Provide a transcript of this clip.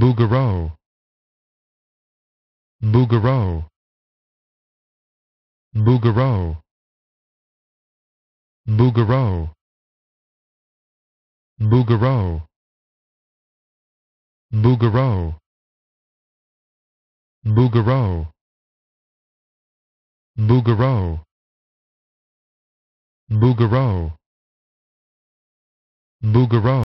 Bouguereau Bouguereau Bouguereau Bouguereau Bouguereau Bouguereau Bouguereau Bouguereau Bouguereau Bouguereau